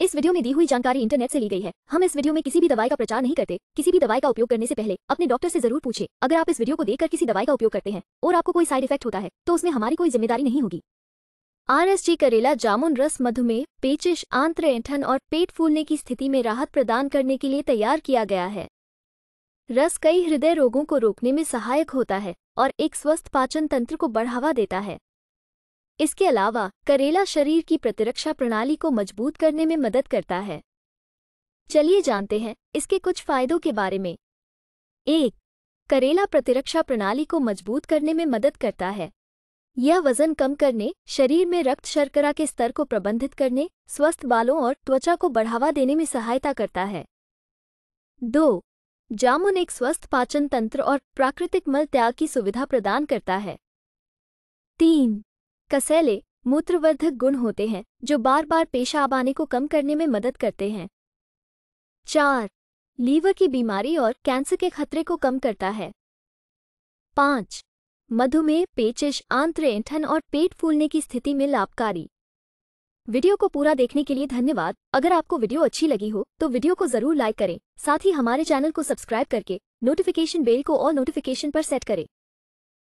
इस वीडियो में दी हुई जानकारी इंटरनेट से ली गई है हम इस वीडियो में किसी भी दवाई का प्रचार नहीं करते किसी भी दवाई का उपयोग करने से पहले अपने डॉक्टर से जरूर पूछे अगर आप इस वीडियो को देखकर किसी दवाई का उपयोग करते हैं और आपको कोई साइड इफेक्ट होता है तो उसमें हमारी कोई जिम्मेदारी नहीं होगी जी करेला जामुन रस मधुमेह पेचिश आंत्र एंठन और पेट फूलने की स्थिति में राहत प्रदान करने के लिए तैयार किया गया है रस कई हृदय रोगों को रोकने में सहायक होता है और एक स्वस्थ पाचन तंत्र को बढ़ावा देता है इसके अलावा करेला शरीर की प्रतिरक्षा प्रणाली को मजबूत करने में मदद करता है चलिए जानते हैं इसके कुछ फायदों के बारे में एक करेला प्रतिरक्षा प्रणाली को मजबूत करने में मदद करता है यह वजन कम करने शरीर में रक्त शर्करा के स्तर को प्रबंधित करने स्वस्थ बालों और त्वचा को बढ़ावा देने में सहायता करता है दो जामुन एक स्वस्थ पाचन तंत्र और प्राकृतिक मल त्याग की सुविधा प्रदान करता है तीन कसैले मूत्रवर्धक गुण होते हैं जो बार बार पेशाब आने को कम करने में मदद करते हैं चार लीवर की बीमारी और कैंसर के खतरे को कम करता है पाँच मधुमेह पेचिश आंत्र ऐंठन और पेट फूलने की स्थिति में लाभकारी वीडियो को पूरा देखने के लिए धन्यवाद अगर आपको वीडियो अच्छी लगी हो तो वीडियो को जरूर लाइक करें साथ ही हमारे चैनल को सब्सक्राइब करके नोटिफिकेशन बेल को और नोटिफिकेशन पर सेट करें